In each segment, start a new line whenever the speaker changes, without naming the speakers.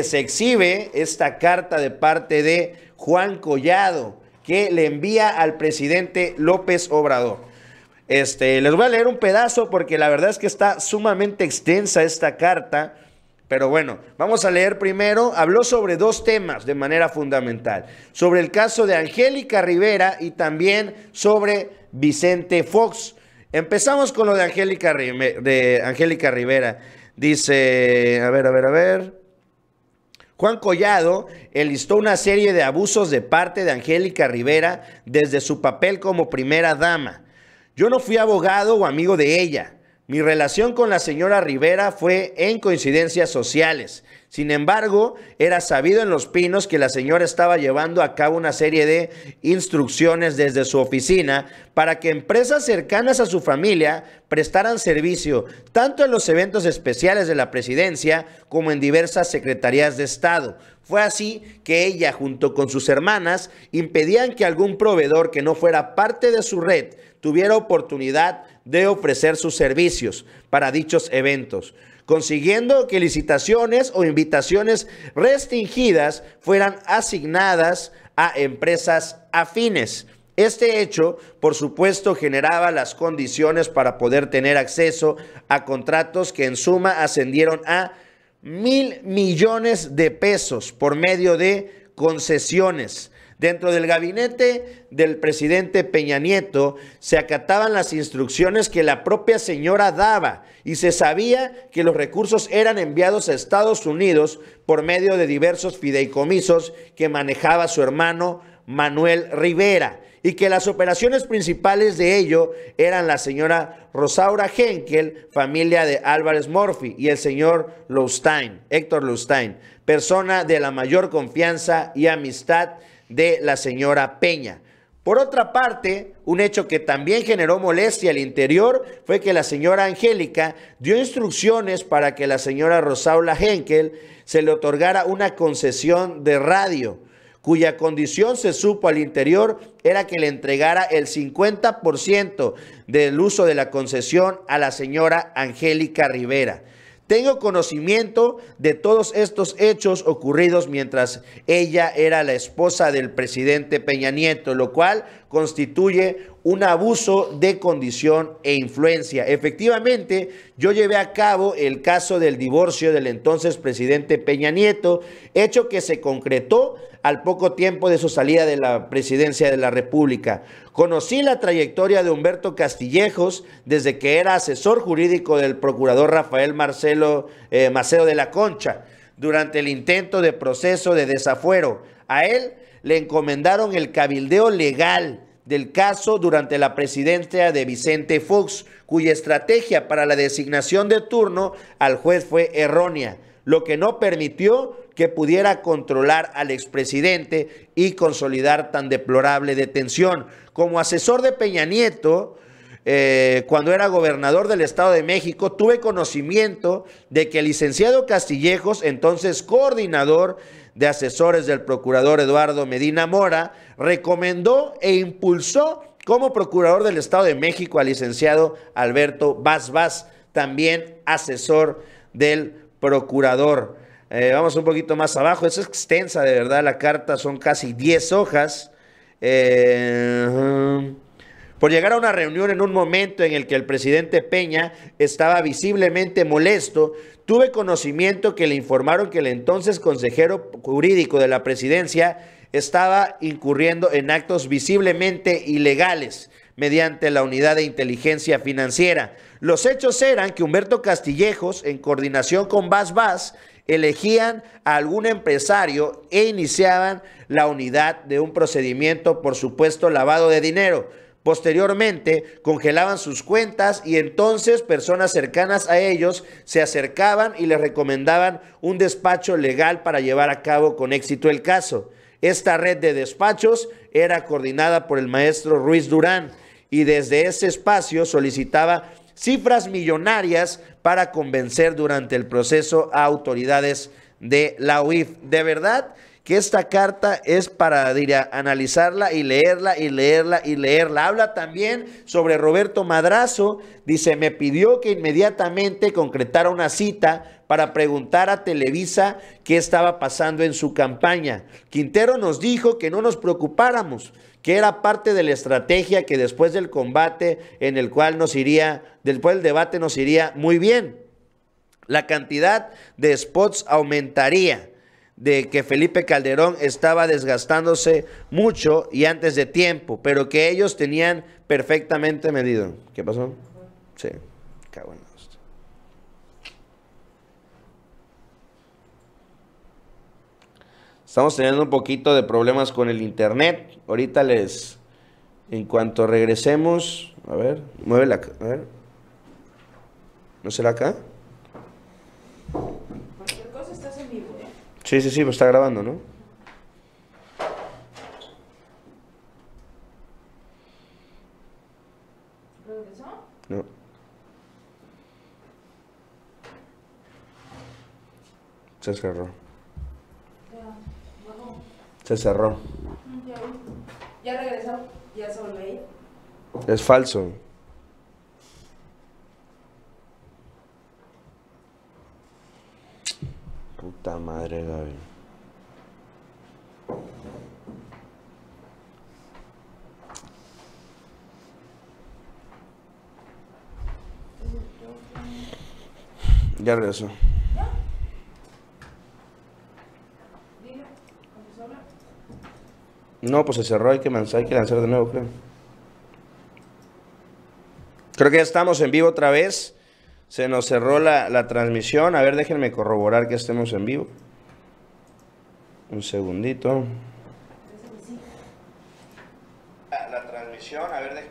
se exhibe esta carta de parte de Juan Collado que le envía al presidente López Obrador. Este, les voy a leer un pedazo porque la verdad es que está sumamente extensa esta carta. Pero bueno, vamos a leer primero. Habló sobre dos temas de manera fundamental. Sobre el caso de Angélica Rivera y también sobre Vicente Fox. Empezamos con lo de Angélica, de Angélica Rivera. Dice, a ver, a ver, a ver. Juan Collado enlistó una serie de abusos de parte de Angélica Rivera desde su papel como primera dama. Yo no fui abogado o amigo de ella. Mi relación con la señora Rivera fue en coincidencias sociales. Sin embargo, era sabido en Los Pinos que la señora estaba llevando a cabo una serie de instrucciones desde su oficina para que empresas cercanas a su familia prestaran servicio tanto en los eventos especiales de la presidencia como en diversas secretarías de Estado. Fue así que ella, junto con sus hermanas, impedían que algún proveedor que no fuera parte de su red tuviera oportunidad de ofrecer sus servicios para dichos eventos consiguiendo que licitaciones o invitaciones restringidas fueran asignadas a empresas afines. Este hecho, por supuesto, generaba las condiciones para poder tener acceso a contratos que en suma ascendieron a mil millones de pesos por medio de concesiones. Dentro del gabinete del presidente Peña Nieto se acataban las instrucciones que la propia señora daba y se sabía que los recursos eran enviados a Estados Unidos por medio de diversos fideicomisos que manejaba su hermano Manuel Rivera y que las operaciones principales de ello eran la señora Rosaura Henkel, familia de Álvarez Murphy, y el señor Lustein, Héctor Lustain, persona de la mayor confianza y amistad de la señora Peña. Por otra parte, un hecho que también generó molestia al interior fue que la señora Angélica dio instrucciones para que la señora Rosaula Henkel se le otorgara una concesión de radio, cuya condición se supo al interior era que le entregara el 50% del uso de la concesión a la señora Angélica Rivera. Tengo conocimiento de todos estos hechos ocurridos mientras ella era la esposa del presidente Peña Nieto, lo cual constituye un abuso de condición e influencia. Efectivamente, yo llevé a cabo el caso del divorcio del entonces presidente Peña Nieto, hecho que se concretó al poco tiempo de su salida de la presidencia de la República. Conocí la trayectoria de Humberto Castillejos desde que era asesor jurídico del procurador Rafael Marcelo eh, Maceo de la Concha durante el intento de proceso de desafuero. A él le encomendaron el cabildeo legal del caso durante la presidencia de Vicente Fox, cuya estrategia para la designación de turno al juez fue errónea, lo que no permitió que pudiera controlar al expresidente y consolidar tan deplorable detención. Como asesor de Peña Nieto, eh, cuando era gobernador del Estado de México, tuve conocimiento de que el licenciado Castillejos, entonces coordinador de asesores del procurador Eduardo Medina Mora, recomendó e impulsó como procurador del Estado de México al licenciado Alberto Vaz Vaz, también asesor del procurador. Eh, vamos un poquito más abajo. Es extensa, de verdad, la carta. Son casi 10 hojas. Eh, por llegar a una reunión en un momento en el que el presidente Peña estaba visiblemente molesto, tuve conocimiento que le informaron que el entonces consejero jurídico de la presidencia estaba incurriendo en actos visiblemente ilegales mediante la unidad de inteligencia financiera. Los hechos eran que Humberto Castillejos, en coordinación con Bas Bas, elegían a algún empresario e iniciaban la unidad de un procedimiento, por supuesto, lavado de dinero. Posteriormente, congelaban sus cuentas y entonces personas cercanas a ellos se acercaban y les recomendaban un despacho legal para llevar a cabo con éxito el caso. Esta red de despachos era coordinada por el maestro Ruiz Durán y desde ese espacio solicitaba cifras millonarias para convencer durante el proceso a autoridades de la UIF. De verdad, que esta carta es para analizarla y leerla y leerla y leerla. Habla también sobre Roberto Madrazo. Dice, me pidió que inmediatamente concretara una cita para preguntar a Televisa qué estaba pasando en su campaña. Quintero nos dijo que no nos preocupáramos, que era parte de la estrategia que después del combate en el cual nos iría, después del debate nos iría muy bien. La cantidad de spots aumentaría de que Felipe Calderón estaba desgastándose mucho y antes de tiempo, pero que ellos tenían perfectamente medido. ¿Qué pasó? Sí, cago Estamos teniendo un poquito de problemas con el internet. Ahorita les, en cuanto regresemos, a ver, mueve la... a ver. ¿No será acá? Sí, sí, sí, pues está grabando, ¿no? ¿Regresó? No. Se cerró. Se cerró. Ya regresó, ya se volvió Es falso. Puta madre, Gaby. Ya regresó. No, pues se cerró, hay que, lanzar, hay que lanzar de nuevo, creo. Creo que ya estamos en vivo otra vez. Se nos cerró la, transmisión. A ver, déjenme corroborar que estemos en vivo. Un segundito. Ah, la, transmisión, a ver,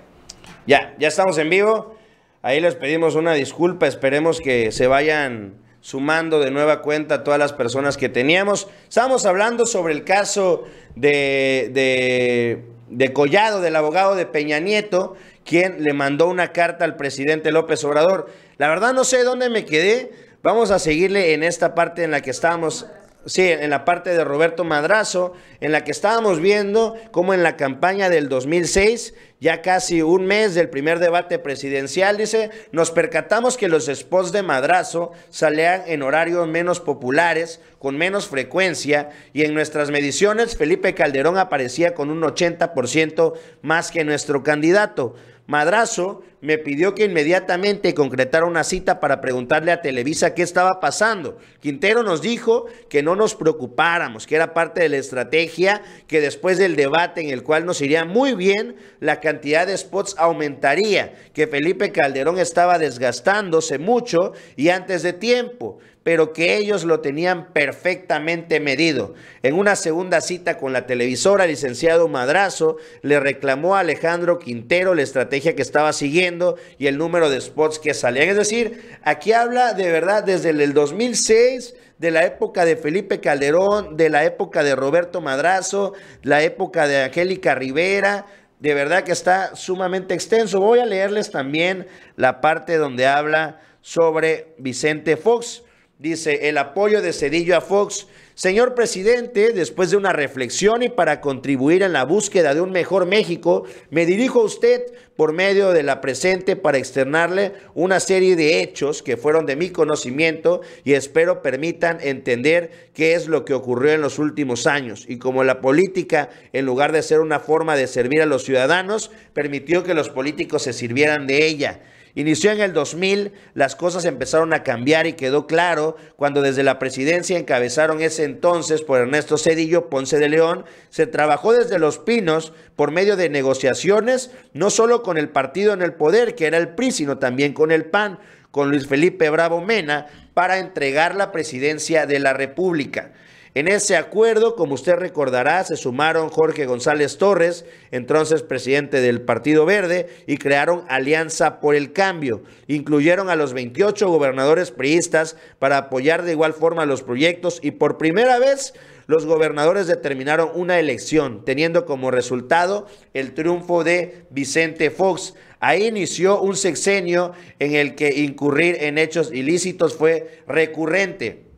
ya, ya estamos en vivo. Ahí les pedimos una disculpa. Esperemos que se vayan sumando de nueva cuenta todas las personas que teníamos. Estábamos hablando sobre el caso de, de, de Collado, del abogado de Peña Nieto, quien le mandó una carta al presidente López Obrador. La verdad no sé dónde me quedé. Vamos a seguirle en esta parte en la que estábamos sí, en la parte de Roberto Madrazo, en la que estábamos viendo cómo en la campaña del 2006, ya casi un mes del primer debate presidencial, dice, nos percatamos que los spots de Madrazo salían en horarios menos populares, con menos frecuencia, y en nuestras mediciones Felipe Calderón aparecía con un 80% más que nuestro candidato. Madrazo me pidió que inmediatamente concretara una cita para preguntarle a Televisa qué estaba pasando. Quintero nos dijo que no nos preocupáramos, que era parte de la estrategia, que después del debate en el cual nos iría muy bien, la cantidad de spots aumentaría, que Felipe Calderón estaba desgastándose mucho y antes de tiempo pero que ellos lo tenían perfectamente medido. En una segunda cita con la televisora, licenciado Madrazo le reclamó a Alejandro Quintero la estrategia que estaba siguiendo y el número de spots que salían. Es decir, aquí habla de verdad desde el 2006 de la época de Felipe Calderón, de la época de Roberto Madrazo, la época de Angélica Rivera, de verdad que está sumamente extenso. Voy a leerles también la parte donde habla sobre Vicente Fox dice el apoyo de Cedillo a Fox. Señor presidente, después de una reflexión y para contribuir en la búsqueda de un mejor México, me dirijo a usted por medio de la presente para externarle una serie de hechos que fueron de mi conocimiento y espero permitan entender qué es lo que ocurrió en los últimos años y cómo la política, en lugar de ser una forma de servir a los ciudadanos, permitió que los políticos se sirvieran de ella. Inició en el 2000, las cosas empezaron a cambiar y quedó claro cuando desde la presidencia encabezaron ese entonces por Ernesto Cedillo Ponce de León, se trabajó desde Los Pinos por medio de negociaciones, no solo con el partido en el poder, que era el PRI, sino también con el PAN, con Luis Felipe Bravo Mena, para entregar la presidencia de la República. En ese acuerdo, como usted recordará, se sumaron Jorge González Torres, entonces presidente del Partido Verde, y crearon Alianza por el Cambio. Incluyeron a los 28 gobernadores priistas para apoyar de igual forma los proyectos y por primera vez los gobernadores determinaron una elección, teniendo como resultado el triunfo de Vicente Fox. Ahí inició un sexenio en el que incurrir en hechos ilícitos fue recurrente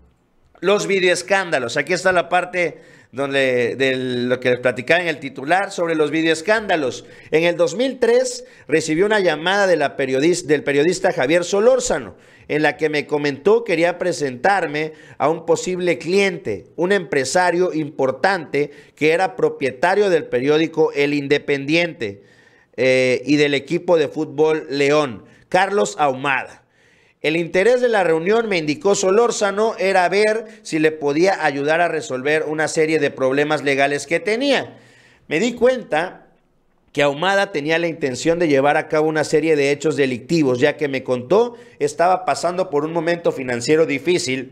los videoescándalos. Aquí está la parte donde, de lo que platicaba en el titular sobre los videoescándalos. En el 2003 recibió una llamada del periodista Javier Solórzano, en la que me comentó que quería presentarme a un posible cliente, un empresario importante que era propietario del periódico El Independiente eh, y del equipo de fútbol León, Carlos Ahumada. El interés de la reunión, me indicó Solórzano, era ver si le podía ayudar a resolver una serie de problemas legales que tenía. Me di cuenta que Ahumada tenía la intención de llevar a cabo una serie de hechos delictivos, ya que me contó estaba pasando por un momento financiero difícil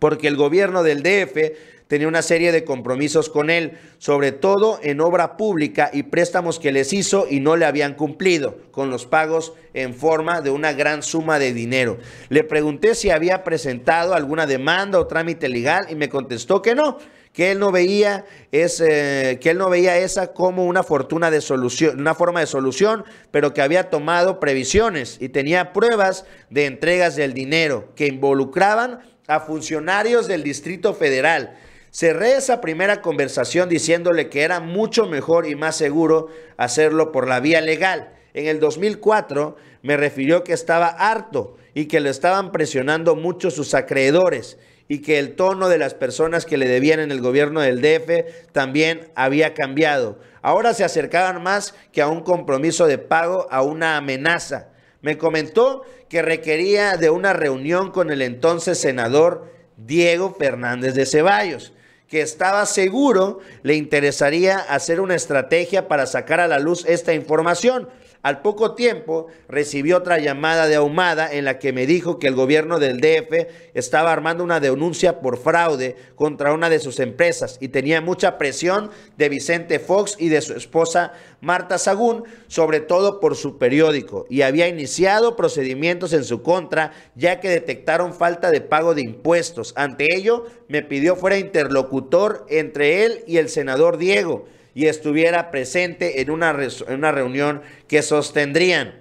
porque el gobierno del DF tenía una serie de compromisos con él, sobre todo en obra pública y préstamos que les hizo y no le habían cumplido con los pagos en forma de una gran suma de dinero. Le pregunté si había presentado alguna demanda o trámite legal y me contestó que no, que él no veía eh, que él no veía esa como una fortuna de solución, una forma de solución, pero que había tomado previsiones y tenía pruebas de entregas del dinero que involucraban a funcionarios del Distrito Federal Cerré esa primera conversación diciéndole que era mucho mejor y más seguro hacerlo por la vía legal. En el 2004 me refirió que estaba harto y que lo estaban presionando mucho sus acreedores y que el tono de las personas que le debían en el gobierno del DF también había cambiado. Ahora se acercaban más que a un compromiso de pago, a una amenaza. Me comentó que requería de una reunión con el entonces senador Diego Fernández de Ceballos que estaba seguro le interesaría hacer una estrategia para sacar a la luz esta información. Al poco tiempo recibió otra llamada de Ahumada en la que me dijo que el gobierno del DF estaba armando una denuncia por fraude contra una de sus empresas y tenía mucha presión de Vicente Fox y de su esposa Marta Sagún, sobre todo por su periódico, y había iniciado procedimientos en su contra ya que detectaron falta de pago de impuestos. Ante ello, me pidió fuera interlocutor entre él y el senador Diego y estuviera presente en una, una reunión que sostendrían.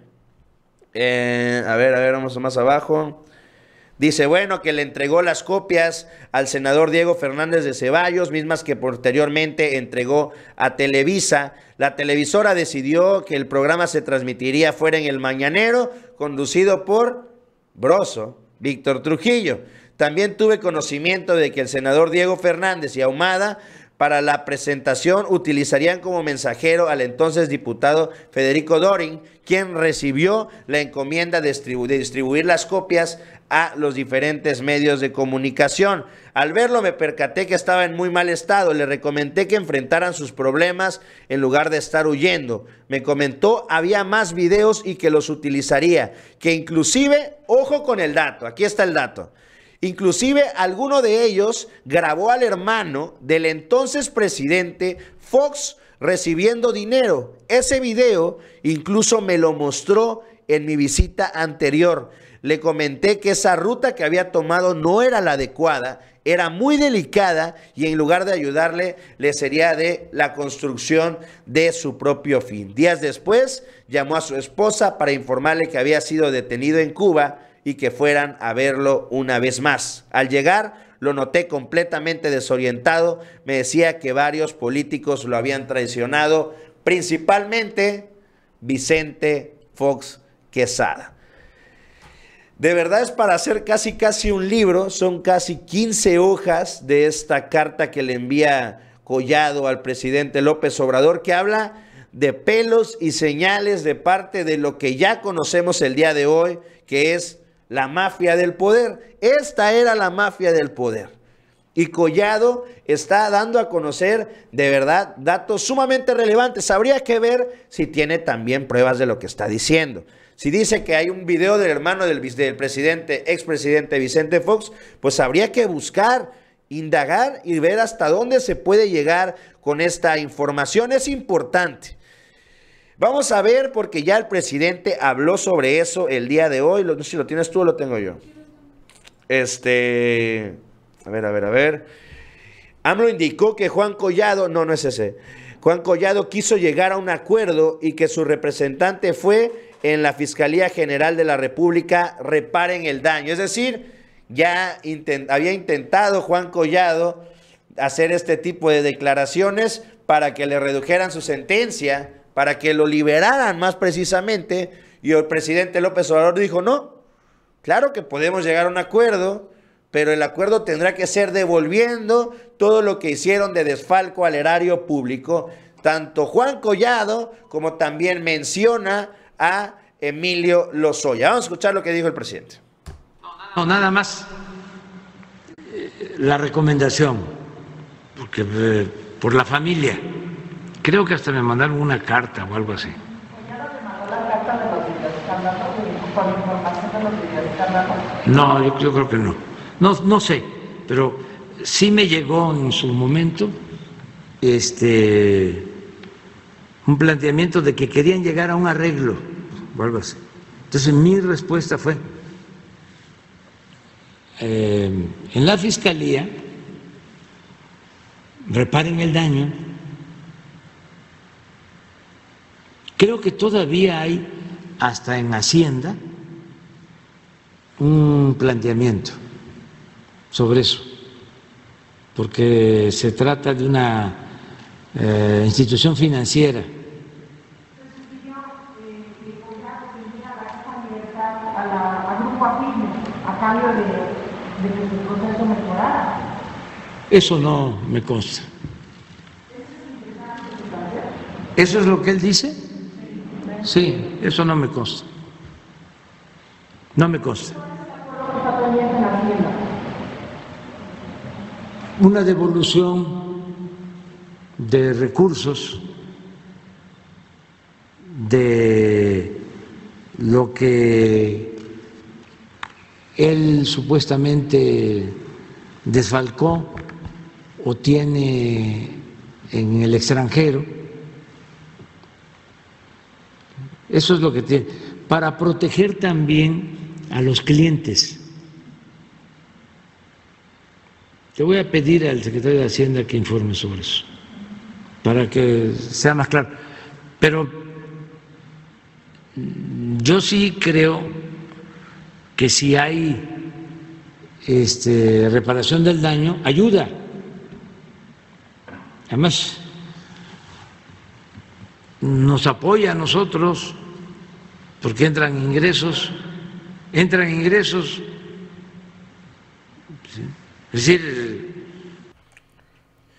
Eh, a ver, a ver, vamos más abajo. Dice, bueno, que le entregó las copias al senador Diego Fernández de Ceballos, mismas que posteriormente entregó a Televisa. La televisora decidió que el programa se transmitiría fuera en el Mañanero, conducido por Broso, Víctor Trujillo. También tuve conocimiento de que el senador Diego Fernández y Ahumada para la presentación utilizarían como mensajero al entonces diputado Federico Doring, quien recibió la encomienda de, distribuir las copias a los diferentes medios de comunicación. Al verlo me percaté que estaba en muy mal estado. Le recomendé que enfrentaran sus problemas en lugar de estar huyendo. Me comentó había más videos y que los utilizaría. Que inclusive, ojo con el dato, aquí está el dato. Inclusive alguno de ellos grabó al hermano del entonces presidente Fox recibiendo dinero. Ese video incluso me lo mostró en mi visita anterior. Le comenté que esa ruta que había tomado no era la adecuada, era muy delicada y en lugar de ayudarle le sería de la construcción de su propio fin. Días después llamó a su esposa para informarle que había sido detenido en Cuba y que fueran a verlo una vez más. Al llegar, lo noté completamente desorientado, me decía que varios políticos lo habían traicionado, principalmente Vicente Fox Quesada. De verdad es para hacer casi casi un libro, son casi 15 hojas de esta carta que le envía Collado al presidente López Obrador que habla de pelos y señales de parte de lo que ya conocemos el día de hoy, que es la mafia del poder. Esta era la mafia del poder. Y Collado está dando a conocer de verdad datos sumamente relevantes. Habría que ver si tiene también pruebas de lo que está diciendo. Si dice que hay un video del hermano del, presidente, expresidente Vicente Fox, pues habría que buscar, indagar y ver hasta dónde se puede llegar con esta información. Es importante. Vamos a ver, porque ya el presidente habló sobre eso el día de hoy. No sé si lo tienes tú o lo tengo yo. Este. A ver, a ver, a ver. AMLO indicó que Juan Collado. No, no es ese. Juan Collado quiso llegar a un acuerdo y que su representante fue en la Fiscalía General de la República. Reparen el daño. Es decir, ya había intentado Juan Collado hacer este tipo de declaraciones para que le redujeran su sentencia para que lo liberaran más precisamente. Y el presidente López Obrador dijo, no, claro que podemos llegar a un acuerdo, pero el acuerdo tendrá que ser devolviendo todo lo que hicieron de desfalco al erario público. Tanto Juan Collado como también menciona a Emilio Lozoya. Vamos a escuchar lo que dijo el presidente.
No, nada más eh, la recomendación, porque eh, por la familia Creo que hasta me mandaron una carta o algo así. No, yo, creo que no. no. No sé, pero sí me llegó en su momento este un planteamiento de que querían llegar a un arreglo o algo así. Entonces mi respuesta fue, eh, en la fiscalía reparen el daño Creo que todavía hay, hasta en Hacienda, un planteamiento sobre eso, porque se trata de una eh, institución financiera. Eso no me consta. ¿Eso es lo que él dice? Sí, eso no me consta. No me consta. Una devolución de recursos de lo que él supuestamente desfalcó o tiene en el extranjero Eso es lo que tiene. Para proteger también a los clientes. Te voy a pedir al secretario de Hacienda que informe sobre eso, para que sea más claro. Pero yo sí creo que si hay este, reparación del daño, ayuda. Además, nos apoya a nosotros porque entran ingresos, entran ingresos,
es decir...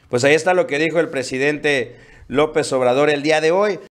Pues ahí está lo que dijo el presidente López Obrador el día de hoy.